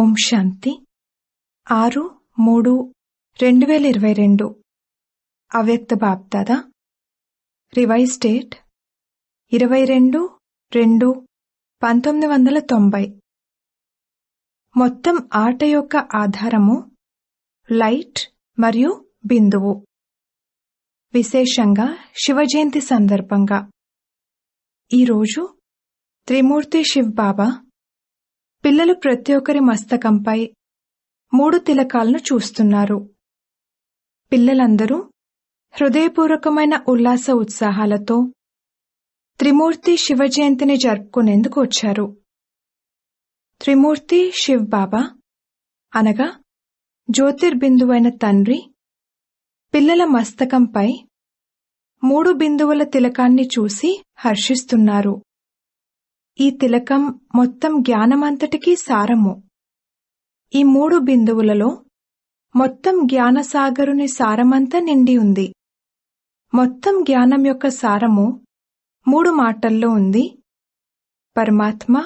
ఓం శాంతి ఆరు మూడు రెండు వేల ఇరవై రెండు అవ్యక్త బాప్దాదా రివైజ్ డేట్ ఇరవై రెండు రెండు పంతొమ్మిది వందల తొంభై మొత్తం ఆట యొక్క ఆధారము లైట్ మరియు బిందువు విశేషంగా శివజయంతి సందర్భంగా ఈరోజు త్రిమూర్తి శివ్ బాబా పిల్లలు ప్రతి ఒక్కరి మస్తకంపై మూడు తిలకాలను చూస్తున్నారు పిల్లలందరూ హృదయపూర్వకమైన ఉల్లాస ఉత్సాహాలతో త్రిమూర్తి శివ జయంతిని జరుపుకునేందుకు వచ్చారు త్రిమూర్తి శివ్ బాబా అనగా జ్యోతిర్బిందువైన తండ్రి పిల్లల మస్తకంపై మూడు బిందువుల తిలకాన్ని చూసి హర్షిస్తున్నారు ఈ తిలకం మొత్తం జ్ఞానమంతటికీ సారము ఈ మూడు బిందువులలో మొత్తం జ్ఞానసాగరుని సారమంతా నిండి ఉంది మొత్తం జ్ఞానం యొక్క సారము మూడు మాటల్లో ఉంది పరమాత్మ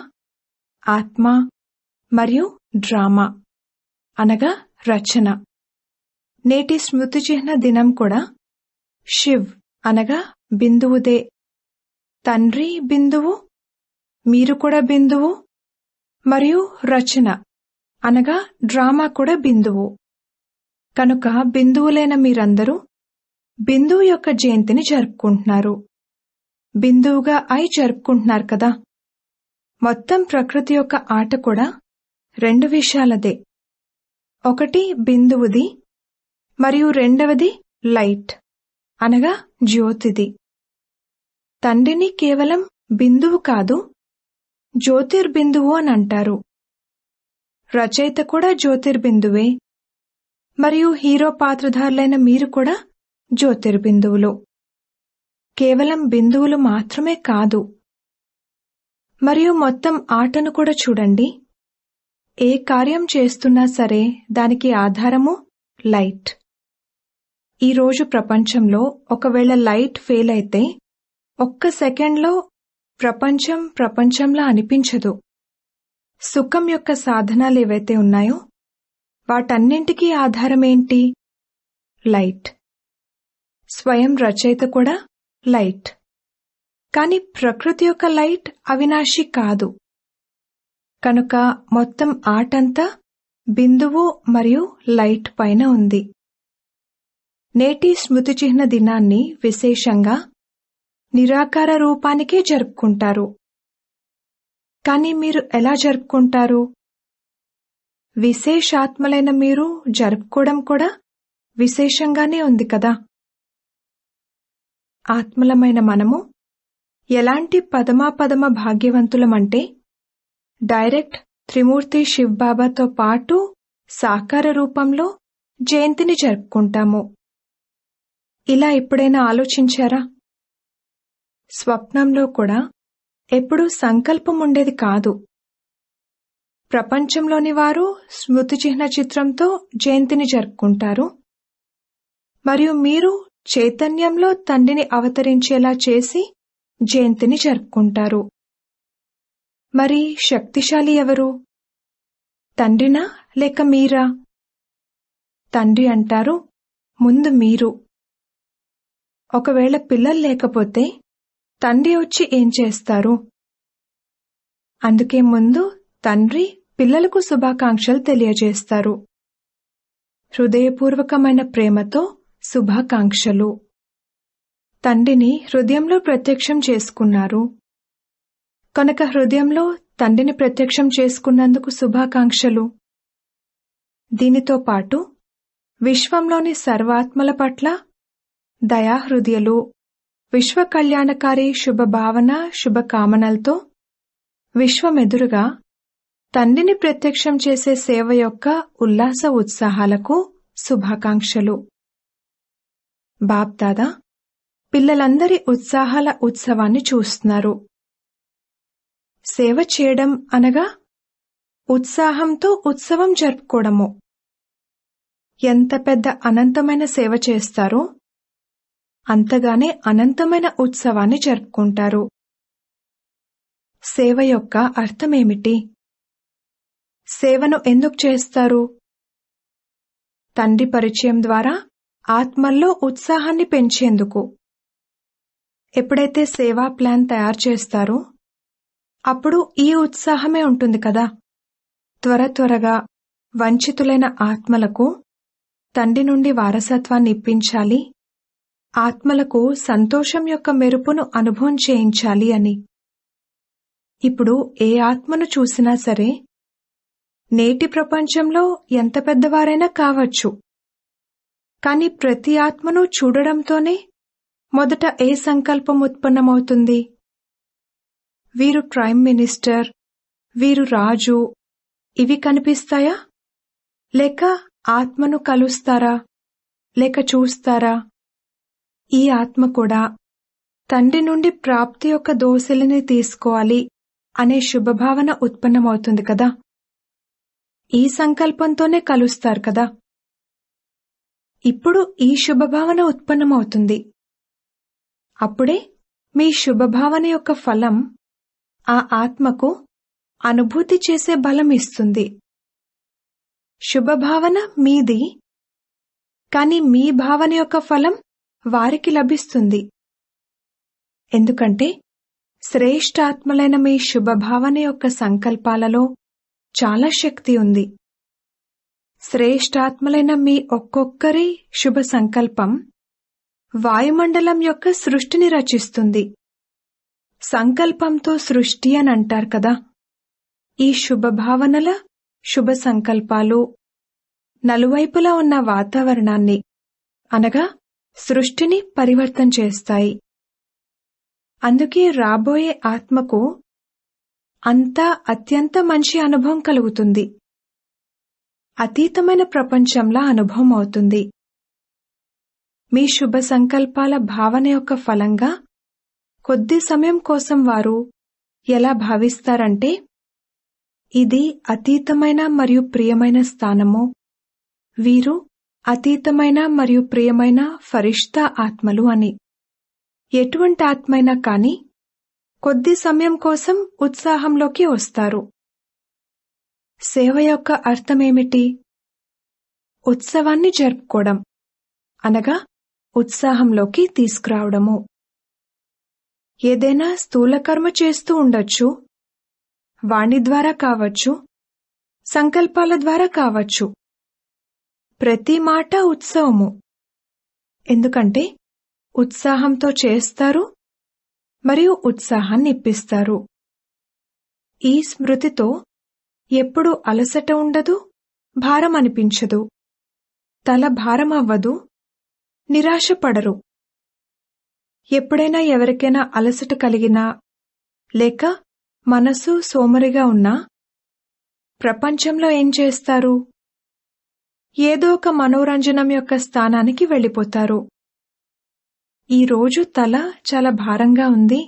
ఆత్మ మరియు డ్రామా అనగా రచన నేటి స్మృతి చిహ్న దినం కూడా శివ్ అనగా బిందువుదే తండ్రి బిందువు మీరు కూడా బిందువు మరియు రచన అనగా డ్రామా కూడా బిందువు కనుక బిందువులైన మీరందరూ బిందువు యొక్క జయంతిని జరుపుకుంటున్నారు బిందువుగా అయి జరుపుకుంటున్నారు కదా మొత్తం ప్రకృతి యొక్క ఆట కూడా రెండు విషయాలదే ఒకటి బిందువుది మరియు రెండవది లైట్ అనగా జ్యోతిది తండ్రిని కేవలం బిందువు కాదు జ్యోతిర్బిందువు అని అంటారు రచయిత కూడా జ్యోతిర్బిందువే మరియు హీరో పాత్రధారులైన మీరు కూడా జ్యోతిర్బిందువులు కేవలం బిందువులు మాత్రమే కాదు మరియు మొత్తం ఆటను కూడా చూడండి ఏ కార్యం చేస్తున్నా సరే దానికి ఆధారము లైట్ ఈరోజు ప్రపంచంలో ఒకవేళ లైట్ ఫెయిల్ అయితే ఒక్క సెకండ్లో ప్రపంచం ప్రపంచంలా అనిపించదు సుఖం యొక్క సాధనాలేవైతే ఉన్నాయో వాటన్నింటికీ ఆధారమేంటి లైట్ స్వయం రచయిత కూడా లైట్ కాని ప్రకృతి యొక్క లైట్ అవినాశి కాదు కనుక మొత్తం ఆటంతా బిందువు మరియు లైట్ పైన ఉంది నేటి స్మృతి చిహ్న దినాన్ని విశేషంగా నిరాకార రూపానికే జరుపుకుంటారు కానీ మీరు ఎలా జరుపుకుంటారు విశేషాత్మలైన మీరు జరుపుకోవడం కూడా విశేషంగానే ఉంది కదా ఆత్మలమైన మనము ఎలాంటి పదమా పదమ భాగ్యవంతులమంటే డైరెక్ట్ త్రిమూర్తి శివ్బాబాతో పాటు సాకార రూపంలో జయంతిని జరుపుకుంటాము ఇలా ఎప్పుడైనా ఆలోచించారా స్వప్నంలో కూడా ఎప్పుడూ సంకల్పం ఉండేది కాదు ప్రపంచంలోని వారు స్మృతి చిహ్న చిత్రంతో జయంతిని జరుపుకుంటారు మరియు మీరు చైతన్యంలో తండ్రిని అవతరించేలా చేసి జయంతిని జరుపుకుంటారు మరి శక్తిశాలి ఎవరు తండ్రినా లేక మీరా తండ్రి అంటారు ముందు మీరు ఒకవేళ పిల్లలు లేకపోతే తండ్రి వచ్చి ఏం చేస్తారు అందుకే ముందు తండ్రి పిల్లలకు శుభాకాంక్షలు తెలియజేస్తారు హృదయపూర్వకమైన ప్రేమతో శుభాకాంక్షలు తండ్రిని హృదయంలో ప్రత్యక్షం చేసుకున్నారు కనుక హృదయంలో తండ్రిని ప్రత్యక్షం చేసుకున్నందుకు శుభాకాంక్షలు దీనితో పాటు విశ్వంలోని సర్వాత్మల పట్ల దయాహృదయలు విశ్వ కళ్యాణకారి శుభభావన శుభకామనలతో విశ్వమెదురుగా తండ్రిని ప్రత్యక్షం చేసే సేవ యొక్క ఉల్లాస ఉత్సాహాలకు శుభాకాంక్షలు బాప్దాదా పిల్లలందరి ఉత్సాహాల ఉత్సవాన్ని చూస్తున్నారు సేవ చేయడం అనగా ఉత్సాహంతో ఉత్సవం జరుపుకోవడము ఎంత పెద్ద అనంతమైన సేవ చేస్తారో అంతగానే అనంతమైన ఉత్సవాన్ని జరుపుకుంటారు సేవ యొక్క అర్థమేమిటి సేవను ఎందుకు చేస్తారు తండ్రి పరిచయం ద్వారా ఆత్మల్లో ఉత్సాహాన్ని పెంచేందుకు ఎప్పుడైతే సేవా ప్లాన్ తయారు చేస్తారో అప్పుడు ఈ ఉత్సాహమే ఉంటుంది కదా త్వర త్వరగా వంచితులైన ఆత్మలకు తండ్రి నుండి వారసత్వాన్ని ఇప్పించాలి ఆత్మలకు సంతోషం యొక్క మెరుపును అనుభవం చేయించాలి అని ఇప్పుడు ఏ ఆత్మను చూసినా సరే నేటి ప్రపంచంలో ఎంత పెద్దవారైనా కావచ్చు కాని ప్రతి ఆత్మను చూడడంతోనే మొదట ఏ సంకల్పం ఉత్పన్నమవుతుంది వీరు ప్రైమ్ మినిస్టర్ వీరు రాజు ఇవి కనిపిస్తాయా లేక ఆత్మను కలుస్తారా లేక చూస్తారా ఈ ఆత్మ కూడా తండ్రి నుండి ప్రాప్తి యొక్క దోశలని తీసుకోవాలి అనే శుభభావన ఉత్పన్నమవుతుంది కదా ఈ సంకల్పంతోనే కలుస్తారు కదా ఇప్పుడు ఈ శుభభావన ఉత్పన్నమవుతుంది అప్పుడే మీ శుభభావన యొక్క ఫలం ఆ ఆత్మకు అనుభూతి చేసే బలం ఇస్తుంది శుభభావన మీది కాని మీ భావన యొక్క ఫలం వారికి లభిస్తుంది ఎందుకంటే శ్రేష్టాత్మలైన మీ శుభభావన యొక్క సంకల్పాలలో చాలా శక్తి ఉంది శ్రేష్టాత్మలైన మీ ఒక్కొక్కరి శుభ సంకల్పం వాయుమండలం యొక్క సృష్టిని రచిస్తుంది సంకల్పంతో సృష్టి అని అంటారు కదా ఈ శుభభావనల శుభ సంకల్పాలు నలువైపులా ఉన్న వాతావరణాన్ని అనగా సృష్టిని పరివర్తన చేస్తాయి అందుకే రాబోయే ఆత్మకు అంతా అత్యంత మంచి అనుభవం కలుగుతుంది అతీతమైన ప్రపంచంలా అనుభవం అవుతుంది మీ శుభ సంకల్పాల భావన యొక్క ఫలంగా కొద్ది సమయం కోసం వారు ఎలా భావిస్తారంటే ఇది అతీతమైన మరియు ప్రియమైన స్థానము వీరు అతీతమైన మరియు ప్రియమైన ఫరిష్తా ఆత్మలు అని ఎటువంటి ఆత్మైనా కాని కొద్ది సమయం కోసం ఉత్సాహంలోకి వస్తారు సేవ యొక్క అర్థమేమిటి ఉత్సవాన్ని జరుపుకోవడం అనగా ఉత్సాహంలోకి తీసుకురావడము ఏదైనా స్థూలకర్మ చేస్తూ ఉండొచ్చు వాణి ద్వారా కావచ్చు సంకల్పాల ద్వారా కావచ్చు ప్రతి మాట ఉత్సవము ఎందుకంటే ఉత్సాహంతో చేస్తారు మరియు ఉత్సాహాన్ని ఇప్పిస్తారు ఈ స్మృతితో ఎప్పుడు అలసట ఉండదు భారం అనిపించదు తల భారం అవ్వదు నిరాశపడరు ఎప్పుడైనా ఎవరికైనా అలసట కలిగినా లేక మనసు సోమరిగా ఉన్నా ప్రపంచంలో ఏం చేస్తారు ఏదో ఒక మనోరంజనం యొక్క స్థానానికి వెళ్ళిపోతారు ఈరోజు తల చాలా భారంగా ఉంది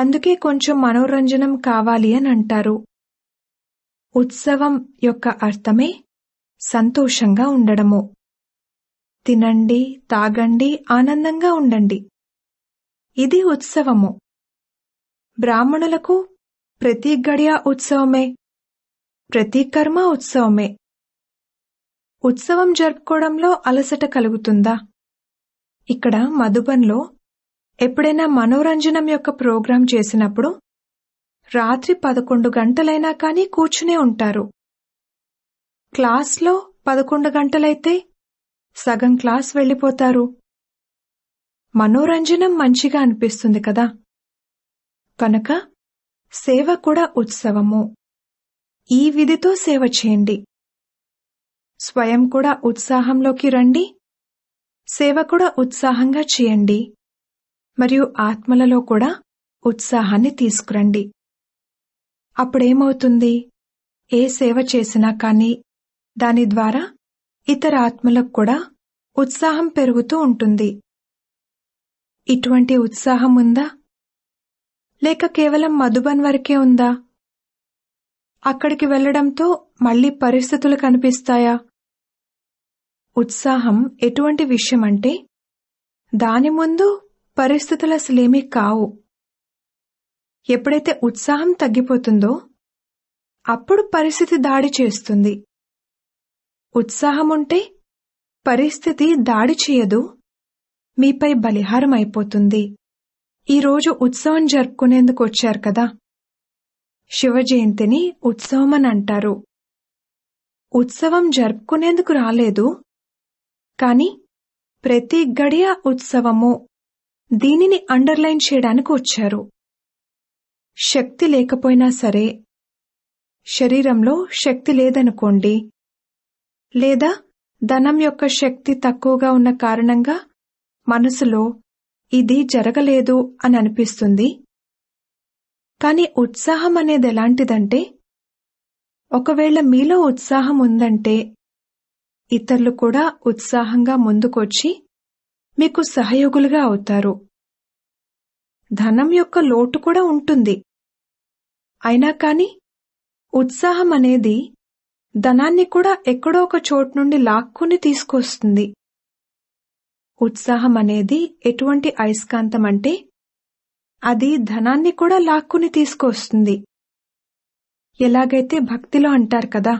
అందుకే కొంచెం మనోరంజనం కావాలి అని అంటారు ఉత్సవం యొక్క అర్థమే సంతోషంగా ఉండడము తినండి తాగండి ఆనందంగా ఉండండి ఇది ఉత్సవము బ్రాహ్మణులకు ప్రతి గడియా ఉత్సవమే ప్రతి కర్మ ఉత్సవమే ఉత్సవం జరుపుకోవడంలో అలసట కలుగుతుందా ఇక్కడ మధుబన్లో ఎప్పుడైనా మనోరంజనం యొక్క ప్రోగ్రాం చేసినప్పుడు రాత్రి పదకొండు గంటలైనా కానీ కూర్చునే ఉంటారు క్లాస్లో పదకొండు గంటలైతే సగం క్లాస్ వెళ్ళిపోతారు మనోరంజనం మంచిగా అనిపిస్తుంది కదా కనుక సేవ కూడా ఉత్సవము ఈ విధితో సేవ చేయండి స్వయం కూడా ఉత్సాహంలోకి రండి సేవ కూడా ఉత్సాహంగా చేయండి మరియు ఆత్మలలో కూడా ఉత్సాహాన్ని తీసుకురండి అప్పుడేమవుతుంది ఏ సేవ చేసినా కానీ దాని ద్వారా ఇతర ఆత్మలకు కూడా ఉత్సాహం పెరుగుతూ ఉంటుంది ఇటువంటి ఉత్సాహం ఉందా లేక కేవలం మధుబన్ వరకే ఉందా అక్కడికి వెళ్లడంతో మళ్లీ పరిస్థితులు కనిపిస్తాయా ఉత్సాహం ఎటువంటి విషయమంటే దాని ముందు పరిస్థితులు అసలేమీ కావు ఎప్పుడైతే ఉత్సాహం తగ్గిపోతుందో అప్పుడు పరిస్థితి దాడి చేస్తుంది ఉత్సాహం ఉంటే పరిస్థితి దాడి చేయదు మీపై బలిహారం అయిపోతుంది ఈరోజు ఉత్సవం జరుపుకునేందుకు వచ్చారు కదా శివజయంతిని ఉత్సవమని ఉత్సవం అని అంటారు ఉత్సవం జరుపుకునేందుకు రాలేదు కానీ ప్రతి గడియ ఉత్సవము దీనిని అండర్లైన్ చేయడానికి వచ్చారు శక్తి లేకపోయినా సరే శరీరంలో శక్తి లేదనుకోండి లేదా ధనం యొక్క శక్తి తక్కువగా ఉన్న కారణంగా మనసులో ఇది జరగలేదు అని అనిపిస్తుంది కానీ ఉత్సాహం అనేది ఎలాంటిదంటే ఒకవేళ మీలో ఉత్సాహం ఉందంటే ఇతరులు కూడా ఉత్సాహంగా ముందుకొచ్చి మీకు సహయోగులుగా అవుతారు ధనం యొక్క లోటు కూడా ఉంటుంది అయినా కాని ఉత్సాహం అనేది ధనాన్ని కూడా ఎక్కడో ఒక చోటు నుండి లాక్కుని తీసుకొస్తుంది ఉత్సాహం అనేది ఎటువంటి అయస్కాంతం అంటే అది ధనాన్ని కూడా లాక్కుని తీసుకొస్తుంది ఎలాగైతే భక్తిలో అంటారు కదా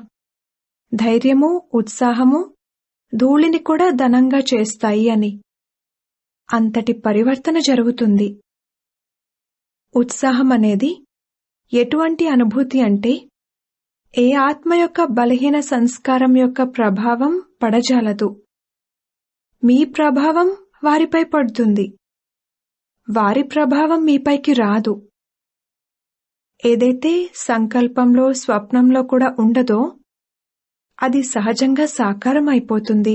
ధైర్యము ఉత్సాహము ధూళిని కూడా ధనంగా చేస్తాయి అని అంతటి పరివర్తన జరుగుతుంది ఉత్సాహం అనేది ఎటువంటి అనుభూతి అంటే ఏ ఆత్మ యొక్క బలహీన సంస్కారం యొక్క ప్రభావం పడజాలదు మీ ప్రభావం వారిపై పడుతుంది వారి ప్రభావం మీపైకి రాదు ఏదైతే సంకల్పంలో స్వప్నంలో కూడా ఉండదో అది సహజంగా సాకారం అయిపోతుంది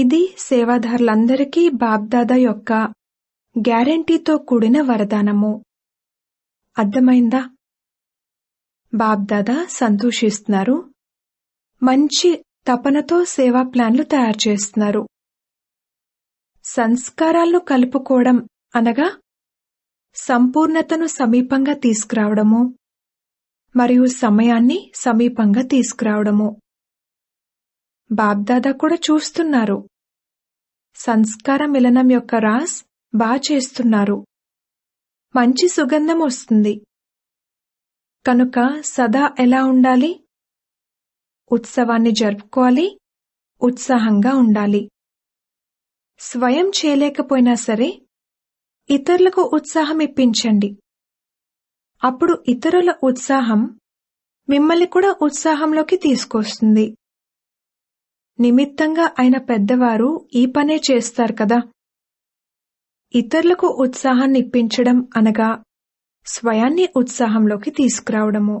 ఇది సేవాదారులందరికీ బాబ్దాదా యొక్క గ్యారంటీతో కూడిన వరదానము అర్థమైందా బాబ్దాదా సంతోషిస్తున్నారు మంచి తపనతో సేవా ప్లాన్లు తయారు చేస్తున్నారు సంస్కారాలను కలుపుకోవడం అనగా సంపూర్ణతను సమీపంగా తీసుకురావడము మరియు సమయాన్ని సమీపంగా తీసుకురావడము బాబ్దాదా కూడా చూస్తున్నారు సంస్కార మిలనం యొక్క రాస్ బా చేస్తున్నారు మంచి సుగంధం వస్తుంది కనుక సదా ఎలా ఉండాలి ఉత్సవాన్ని జరుపుకోవాలి ఉత్సాహంగా ఉండాలి స్వయం చేయలేకపోయినా సరే ఇతరులకు ఉత్సాహం ఇప్పించండి అప్పుడు ఇతరుల ఉత్సాహం మిమ్మల్ని కూడా ఉత్సాహంలోకి తీసుకొస్తుంది నిమిత్తంగా అయిన పెద్దవారు ఈ పనే చేస్తారు కదా ఇతరులకు ఉత్సాహాన్ని ఇప్పించడం అనగా స్వయాన్ని ఉత్సాహంలోకి తీసుకురావడము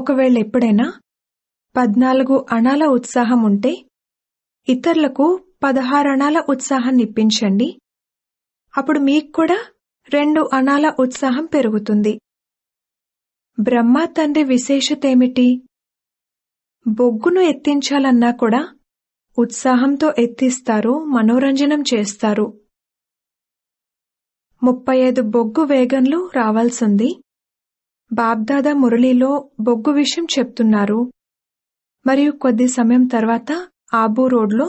ఒకవేళ ఎప్పుడైనా పద్నాలుగు అణాల ఉత్సాహం ఉంటే ఇతరులకు పదహారు అణాల ఉత్సాహాన్ని ఇప్పించండి అప్పుడు మీకు కూడా రెండు అణాల ఉత్సాహం పెరుగుతుంది బ్రహ్మ తండ్రి విశేషతేమిటి బొగ్గును ఎత్తించాలన్నా కూడా ఉత్సాహంతో ఎత్తిస్తారు మనోరంజనం చేస్తారు ముప్పై ఐదు బొగ్గు వేగన్లు రావాల్సింది బాబ్దాదా మురళీలో బొగ్గు విషయం చెప్తున్నారు మరియు కొద్ది సమయం తర్వాత ఆబూ రోడ్లో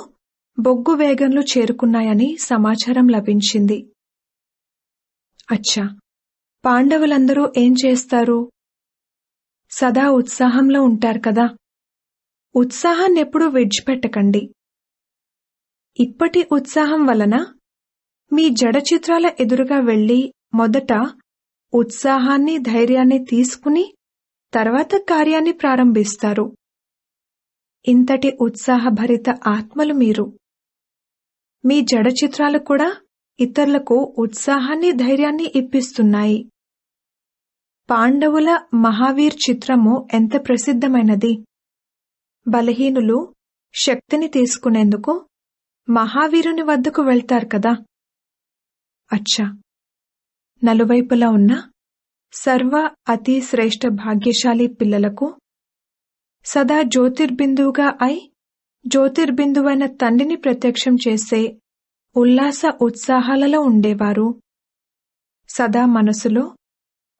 బొగ్గు వేగన్లు చేరుకున్నాయని సమాచారం లభించింది అచ్చా పాండవులందరూ ఏం చేస్తారు సదా ఉత్సాహంలో ఉంటారు కదా ఉత్సాహాన్నెప్పుడూ విడిచిపెట్టకండి ఇప్పటి ఉత్సాహం వలన మీ జడ చిత్రాల ఎదురుగా వెళ్ళి మొదట ఉత్సాహాన్ని ధైర్యాన్ని తీసుకుని తర్వాత కార్యాన్ని ప్రారంభిస్తారు ఇంతటి ఉత్సాహభరిత ఆత్మలు మీరు మీ జడ చిత్రాలు కూడా ఇతరులకు ఉత్సాహాన్ని ధైర్యాన్ని ఇప్పిస్తున్నాయి పాండవుల మహావీర్ చిత్రము ఎంత ప్రసిద్ధమైనది బలహీనులు శక్తిని తీసుకునేందుకు మహావీరుని వద్దకు వెళ్తారు కదా అచ్చా నలువైపులా ఉన్న సర్వ అతి శ్రేష్ఠ భాగ్యశాలి పిల్లలకు సదా జ్యోతిర్బిందువుగా అయి జ్యోతిర్బిందువైన తండ్రిని ప్రత్యక్షం చేసే ఉల్లాస ఉత్సాహాలలో ఉండేవారు సదా మనసులో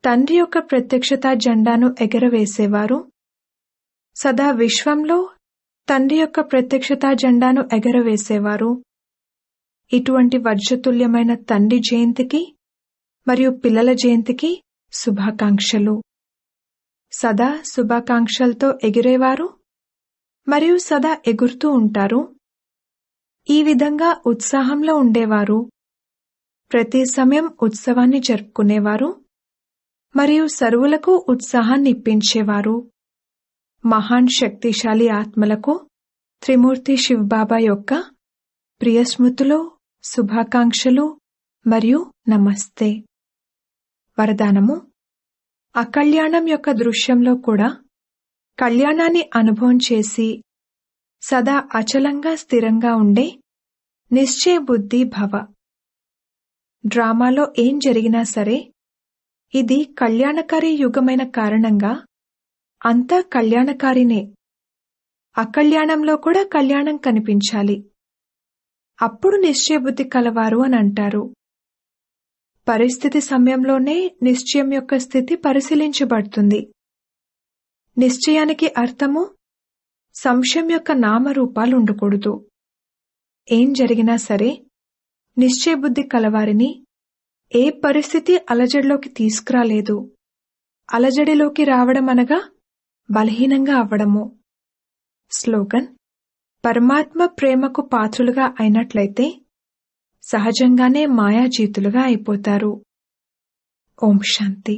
తండ్రి యొక్క ప్రత్యక్షత జెండాను ఎగరవేసేవారు సదా విశ్వంలో తండ్రి యొక్క ప్రత్యక్షత జెండాను ఎగరవేసేవారు ఇటువంటి వర్జతుల్యమైన తండ్రి జయంతికి మరియు పిల్లల జయంతికి శుభాకాంక్షలు సదా శుభాకాంక్షలతో ఎగిరేవారు మరియు సదా ఎగురుతూ ఉంటారు ఈ విధంగా ఉత్సాహంలో ఉండేవారు ప్రతి సమయం ఉత్సవాన్ని జరుపుకునేవారు మరియు సరువులకు ఉత్సాహాన్ని ఇప్పించేవారు మహాన్ శక్తిశాలి ఆత్మలకు త్రిమూర్తి శివబాబా యొక్క ప్రియస్మృతులు శుభాకాంక్షలు మరియు నమస్తే వరదానము అకళ్యాణం యొక్క దృశ్యంలో కూడా కళ్యాణాన్ని అనుభవం చేసి సదా అచలంగా స్థిరంగా ఉండే నిశ్చయ బుద్ధి భవ డ్రామాలో ఏం జరిగినా సరే ఇది కళ్యాణకారి యుగమైన కారణంగా అంతా కళ్యాణకారినే అకళ్యాణంలో కూడా కళ్యాణం కనిపించాలి అప్పుడు నిశ్చయబుద్ధి కలవారు అని అంటారు పరిస్థితి సమయంలోనే నిశ్చయం యొక్క స్థితి పరిశీలించబడుతుంది నిశ్చయానికి అర్థము సంశయం యొక్క నామరూపాలు ఉండకూడదు ఏం జరిగినా సరే నిశ్చయబుద్ధి కలవారిని ఏ పరిస్థితి అలజడిలోకి తీసుకురాలేదు అలజడిలోకి రావడం అనగా బలహీనంగా అవ్వడము స్లోగన్ పరమాత్మ ప్రేమకు పాత్రులుగా అయినట్లయితే సహజంగానే మాయాజీతులుగా అయిపోతారు ఓం శాంతి